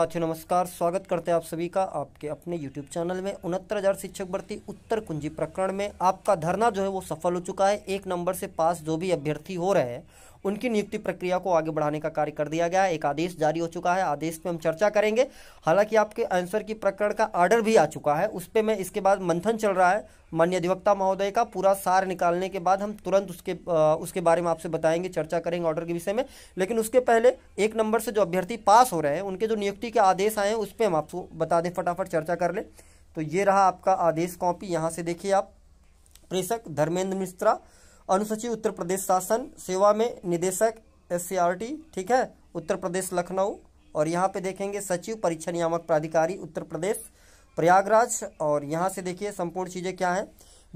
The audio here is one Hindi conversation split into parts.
साथियों नमस्कार स्वागत करते हैं आप सभी का आपके अपने YouTube चैनल में उनहत्तर हजार शिक्षक भर्ती उत्तर कुंजी प्रकरण में आपका धरना जो है वो सफल हो चुका है एक नंबर से पास जो भी अभ्यर्थी हो रहे हैं उनकी नियुक्ति प्रक्रिया को आगे बढ़ाने का कार्य कर दिया गया है एक आदेश जारी हो चुका है आदेश पर हम चर्चा करेंगे हालांकि आपके आंसर की प्रकरण का आर्डर भी आ चुका है उस पर मैं इसके बाद मंथन चल रहा है मान्य अधिवक्ता महोदय का पूरा सार निकालने के बाद हम तुरंत उसके आ, उसके बारे में आपसे बताएंगे चर्चा करेंगे ऑर्डर के विषय में लेकिन उसके पहले एक नंबर से जो अभ्यर्थी पास हो रहे हैं उनके जो नियुक्ति के आदेश आए हैं उस पर हम आपको बता दें फटाफट चर्चा कर लें तो ये रहा आपका आदेश कॉपी यहाँ से देखिए आप प्रेषक धर्मेंद्र मिश्रा अनुसूचित उत्तर प्रदेश शासन सेवा में निदेशक एस ठीक है उत्तर प्रदेश लखनऊ और यहाँ पे देखेंगे सचिव परीक्षा नियामक प्राधिकारी उत्तर प्रदेश प्रयागराज और यहाँ से देखिए संपूर्ण चीज़ें क्या हैं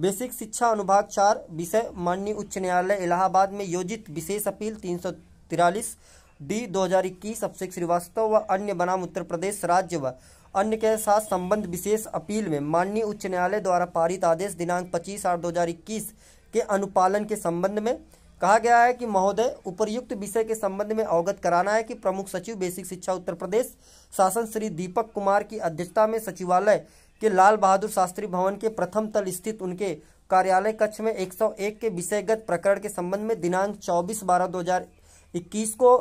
बेसिक शिक्षा अनुभाग चार विषय माननीय उच्च न्यायालय इलाहाबाद में योजित विशेष अपील तीन सौ तिरालीस डी दो हज़ार इक्कीस अभिषेक श्रीवास्तव व अन्य बनाम उत्तर प्रदेश राज्य व अन्य के साथ संबंध विशेष अपील में माननीय उच्च न्यायालय द्वारा पारित आदेश दिनांक 25 आठ 2021 के अनुपालन के संबंध में कहा गया है कि महोदय उपरयुक्त विषय के संबंध में अवगत कराना है कि प्रमुख सचिव बेसिक शिक्षा उत्तर प्रदेश शासन श्री दीपक कुमार की अध्यक्षता में सचिवालय के लाल बहादुर शास्त्री भवन के प्रथम तल स्थित उनके कार्यालय कक्ष में 101 के विषयगत प्रकरण के संबंध में दिनांक 24 बारह 2021 को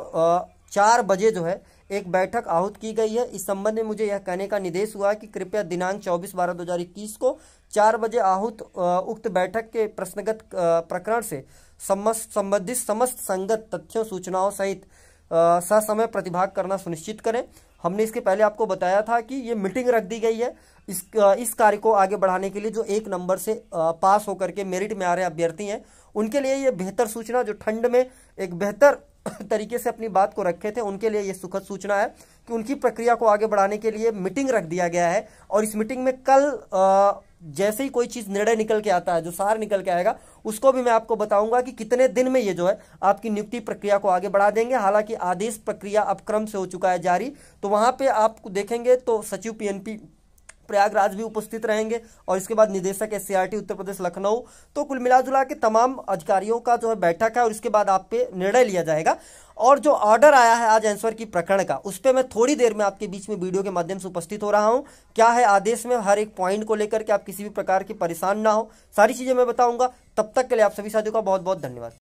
चार बजे जो है एक बैठक आहूत की गई है इस संबंध में मुझे यह कहने का निर्देश हुआ कि कृपया दिनांक 24 बारह 2021 को चार बजे आहूत उक्त बैठक के प्रश्नगत प्रकरण से संबंधित समस्त संगत तथ्यों सूचनाओं सहित ससमय प्रतिभाग करना सुनिश्चित करें हमने इसके पहले आपको बताया था कि ये मीटिंग रख दी गई है इस इस कार्य को आगे बढ़ाने के लिए जो एक नंबर से पास होकर के मेरिट में आ रहे अभ्यर्थी हैं उनके लिए ये बेहतर सूचना जो ठंड में एक बेहतर तरीके से अपनी बात को रखे थे उनके लिए ये सुखद सूचना है कि उनकी प्रक्रिया को आगे बढ़ाने के लिए मीटिंग रख दिया गया है और इस मीटिंग में कल आ, जैसे ही कोई चीज निर्णय निकल के आता है जो सार निकल के आएगा उसको भी मैं आपको बताऊंगा कि कितने दिन में ये जो है आपकी नियुक्ति प्रक्रिया को आगे बढ़ा देंगे हालांकि आदेश प्रक्रिया अब क्रम से हो चुका है जारी तो वहां पे आप देखेंगे तो सचिव पीएनपी प्रयागराज भी उपस्थित रहेंगे और इसके बाद निदेशक एस उत्तर प्रदेश लखनऊ तो कुल जुला के तमाम अधिकारियों का जो है बैठक है और इसके बाद आप पे निर्णय लिया जाएगा और जो ऑर्डर आया है आज एंसवर की प्रकरण का उस पर मैं थोड़ी देर में आपके बीच में वीडियो के माध्यम से उपस्थित हो रहा हूँ क्या है आदेश में हर एक पॉइंट को लेकर के आप किसी भी प्रकार के परेशान ना हो सारी चीज़ें मैं बताऊँगा तब तक के लिए आप सभी साथियों का बहुत बहुत धन्यवाद